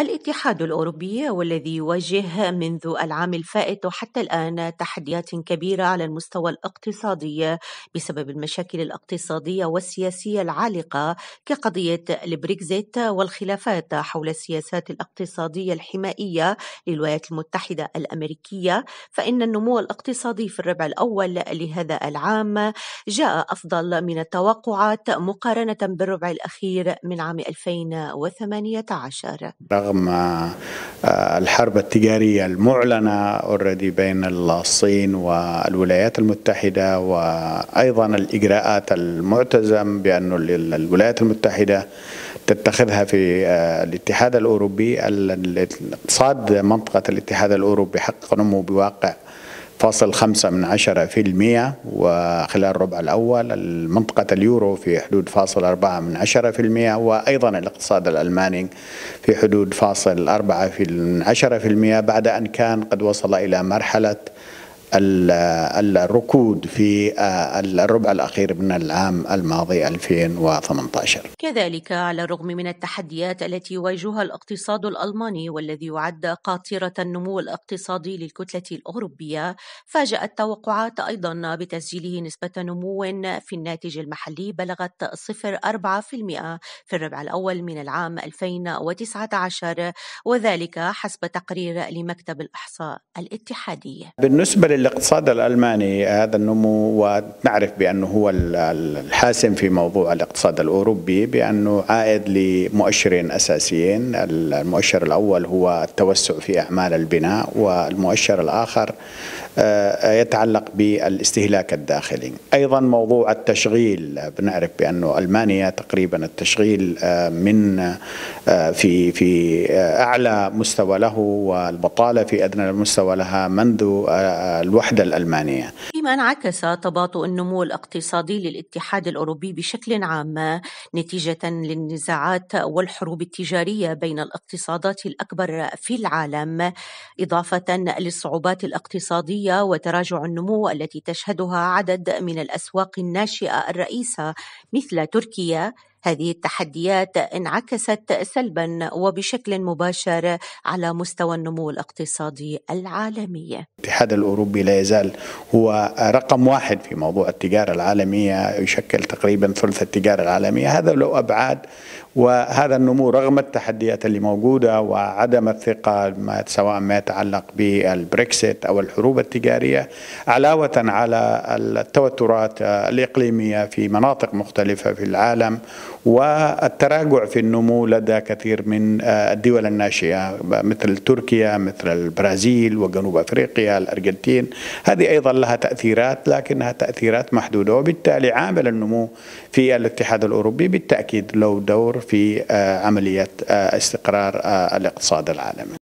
الاتحاد الأوروبي والذي يواجه منذ العام الفائت وحتى الآن تحديات كبيرة على المستوى الاقتصادي بسبب المشاكل الاقتصادية والسياسية العالقة كقضية البريكزيت والخلافات حول السياسات الاقتصادية الحمائية للولايات المتحدة الأمريكية فإن النمو الاقتصادي في الربع الأول لهذا العام جاء أفضل من التوقعات مقارنة بالربع الأخير من عام 2018 رغم آه، الحرب التجارية المعلنة اوريدي بين الصين والولايات المتحدة وأيضا الإجراءات المعتزم بأن الولايات المتحدة تتخذها في آه، الاتحاد الأوروبي الاقتصاد منطقة الاتحاد الأوروبي حقق نمو بواقع فاصل خمسة من عشرة في المية وخلال الربع الأول منطقة اليورو في حدود فاصل أربعة من عشرة في المية وأيضا الاقتصاد الألماني في حدود فاصل أربعة في عشرة في المية بعد أن كان قد وصل إلى مرحلة الركود في آه، الربع الأخير من العام الماضي 2018 كذلك على الرغم من التحديات التي يواجهها الاقتصاد الألماني والذي يعد قاطرة النمو الاقتصادي للكتلة الأوروبية فاجأت التوقعات أيضا بتسجيله نسبة نمو في الناتج المحلي بلغت 0.4% في الربع الأول من العام 2019 وذلك حسب تقرير لمكتب الإحصاء الاتحادي بالنسبة الاقتصاد الألماني هذا النمو ونعرف بأنه هو الحاسم في موضوع الاقتصاد الأوروبي بأنه عائد لمؤشرين أساسيين المؤشر الأول هو التوسع في أعمال البناء والمؤشر الآخر آه، يتعلق بالاستهلاك الداخلي أيضا موضوع التشغيل بنعرف بأنه ألمانيا تقريبا التشغيل آه، من آه، في في أعلى مستوى له والبطالة في أدنى المستوى لها منذ الوحدة الألمانية فيما انعكس تباطؤ النمو الاقتصادي للاتحاد الأوروبي بشكل عام نتيجة للنزاعات والحروب التجارية بين الاقتصادات الأكبر في العالم إضافة للصعوبات الاقتصادية وتراجع النمو التي تشهدها عدد من الأسواق الناشئة الرئيسة مثل تركيا هذه التحديات انعكست سلبا وبشكل مباشر على مستوى النمو الاقتصادي العالمي. الاتحاد الاوروبي لا يزال هو رقم واحد في موضوع التجاره العالميه يشكل تقريبا ثلث التجاره العالميه، هذا له ابعاد وهذا النمو رغم التحديات اللي موجودة وعدم الثقة سواء ما يتعلق بالبريكسيت أو الحروب التجارية علاوة على التوترات الإقليمية في مناطق مختلفة في العالم والتراجع في النمو لدى كثير من الدول الناشئة مثل تركيا مثل البرازيل وجنوب أفريقيا الأرجنتين هذه أيضا لها تأثيرات لكنها تأثيرات محدودة وبالتالي عامل النمو في الاتحاد الأوروبي بالتأكيد له دور في آه، عملية آه، استقرار آه، الاقتصاد العالمي